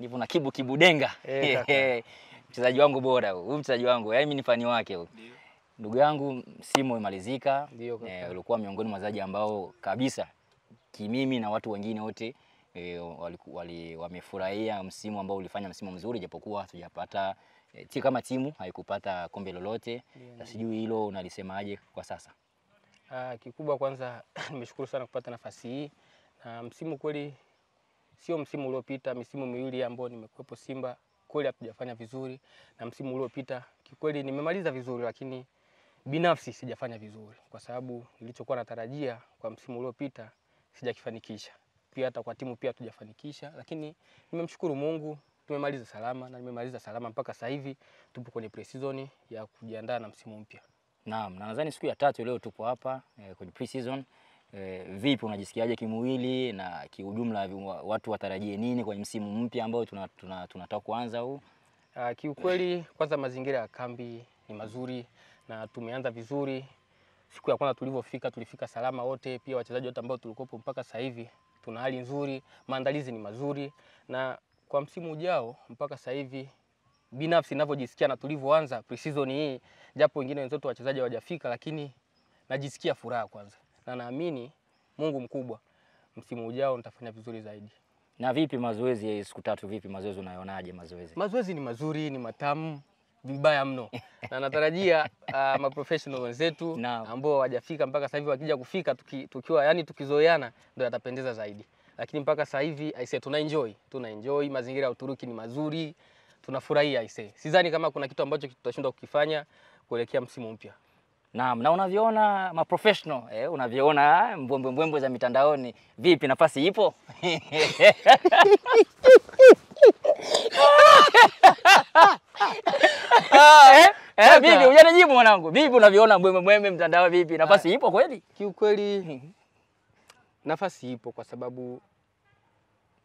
na kibu kibu denga. Eh, mchezaji wangu bora huyu, mchezaji wangu yaani mimi ni fani wake huyu. Ndugu yangu msimu umemalizika. Eh, ulikuwa miongoni mwa wachezaji ambao kabisa kimimi na watu wengine wote e, wali, wamefurahia msimu ambao ulifanya msimu mzuri, japokuwa hatujapata e, kama timu haikupata kombe lolote. Sijui hilo unalisemaje kwa sasa? Aa, ah, kikubwa kwanza nimeshukuru sana kupata nafasi hii na msimu kweli sio msimu uliopita, misimu miwili ambayo nimekuepo Simba kweli hatujafanya vizuri, na msimu uliopita kikweli nimemaliza vizuri, lakini binafsi sijafanya vizuri kwa sababu nilichokuwa natarajia kwa msimu uliopita sijakifanikisha. Pia hata kwa timu pia hatujafanikisha, lakini nimemshukuru Mungu tumemaliza salama na nimemaliza salama mpaka sasa hivi tupo kwenye pre-season ya kujiandaa na msimu mpya. Naam, na nadhani siku ya tatu leo tupo hapa eh, kwenye pre-season E, vipi unajisikiaje kimwili na kiujumla, watu watarajie nini kwenye msimu mpya ambao tunataka tuna, tuna kuanza huu? Uh, kiukweli kwanza mazingira ya kambi ni mazuri na tumeanza vizuri. Siku ya kwanza tulivyofika tulifika salama wote, pia wachezaji wote ambao tulikopo mpaka sasa hivi tuna hali nzuri, maandalizi ni mazuri, na kwa msimu ujao mpaka sasa hivi binafsi ninavyojisikia na tulivyoanza pre-season hii, japo wengine wenzetu wachezaji hawajafika, lakini najisikia furaha kwanza na naamini Mungu mkubwa, msimu ujao nitafanya vizuri zaidi. Na vipi mazoezi ya siku tatu, vipi mazoezi, unayonaje mazoezi? Mazoezi ni mazuri, ni matamu vibaya mno na natarajia uh, maprofessional wenzetu ambao hawajafika mpaka sasa hivi wakija kufika tuki, tukiwa yani tukizoeana ndio yatapendeza zaidi, lakini mpaka sasa hivi say tuna enjoy tuna enjoy mazingira ya Uturuki ni mazuri, tunafurahia say. Sidhani kama kuna kitu ambacho tutashindwa kukifanya kuelekea msimu mpya. Naam, na unavyoona professional eh, unavyoona mbwembwe mbwembwe za mitandaoni, vipi, nafasi ipo? Ah, eh? Eh, vipi mwanangu, vipi unavyoona mbwembwe mbwembwe mtandao, vipi nafasi ah, ipo kweli? Kiukweli mhm. nafasi ipo kwa sababu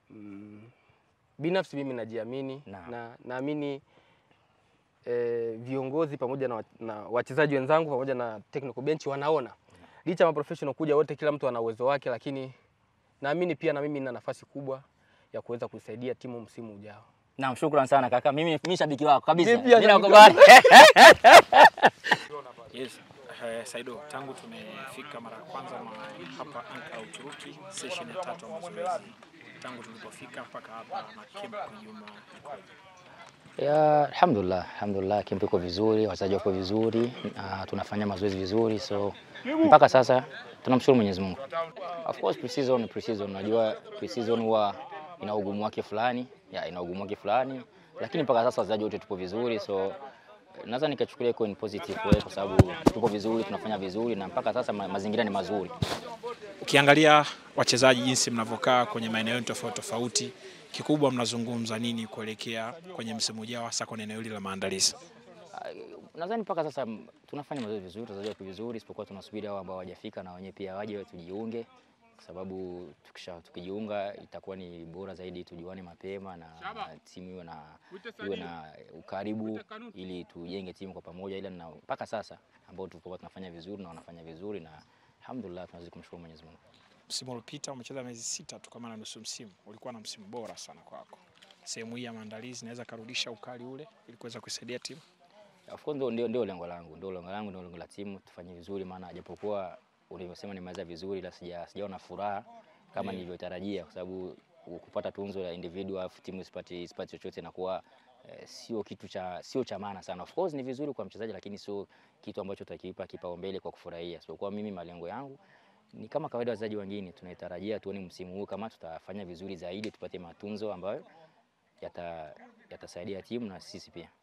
mm, binafsi mimi najiamini na naamini na e, viongozi pamoja na, na wachezaji wenzangu pamoja na technical bench wanaona licha ya professional kuja wote, kila mtu ana uwezo wake, lakini naamini pia na mimi nina nafasi kubwa ya kuweza kusaidia timu msimu ujao. Naam, shukrani sana kaka. Mimi mimi shabiki wako kabisa. Mimi nakubali. Yes. Uh, Saido, tangu tumefika mara ya kwanza hapa Ankara Uturuki, session ya tatu ya mazoezi, tangu tulipofika mpaka hapa na camp kwa juma ya, alhamdulillah, alhamdulillah kimpi iko vizuri, wachezaji wako vizuri, uh, tunafanya mazoezi vizuri, so mpaka sasa tunamshukuru Mwenyezi Mungu. Of course pre-season, pre-season unajua pre-season huwa ina ugumu wake fulani, ya ina ugumu wake fulani, lakini mpaka sasa wachezaji wote tupo vizuri, so naweza nikachukulia iko in positive way kwa sababu tuko vizuri, tunafanya vizuri na mpaka sasa ma, mazingira ni mazuri. Ukiangalia wachezaji jinsi mnavyokaa kwenye maeneo tofauti tofauti, kikubwa mnazungumza nini kuelekea kwenye msimu ujao, hasa kwenye eneo hili la maandalizi? Ah, nadhani mpaka sasa tunafanya mazoezi vizuri, tunazoea vizuri, isipokuwa tunasubiri hao ambao hawajafika na wenyewe pia waje tujiunge kwa sababu tukisha tukijiunga itakuwa ni bora zaidi, tujuane mapema na timu iwe na, iwe na ukaribu ili tujenge timu kwa pamoja, ila na mpaka sasa ambao tulikuwa tunafanya vizuri na wanafanya vizuri na alhamdulillah tunazidi kumshukuru Mwenyezi Mungu. Msimu uliopita umecheza miezi sita tu kama na nusu msimu, ulikuwa na msimu bora sana kwako. Sehemu hii ya maandalizi naweza karudisha ukali ule ili kuweza kusaidia timu. Of course ndio lengo langu, ndio lengo langu, ndio lengo la timu tufanye vizuri, maana japokuwa ulivyosema nimaliza vizuri, la sija sijaona furaha kama nilivyotarajia, kwa sababu kupata tunzo la individual afu timu isipati isipati chochote inakuwa eh, sio kitu cha sio cha maana sana. Of course ni vizuri kwa mchezaji, lakini sio kitu ambacho utakipa kipaumbele kwa kufurahia. So kwa mimi malengo yangu ni kama kawaida, wachezaji wengine tunaitarajia tuone msimu huu kama tutafanya vizuri zaidi, tupate matunzo ambayo yatasaidia timu na sisi pia.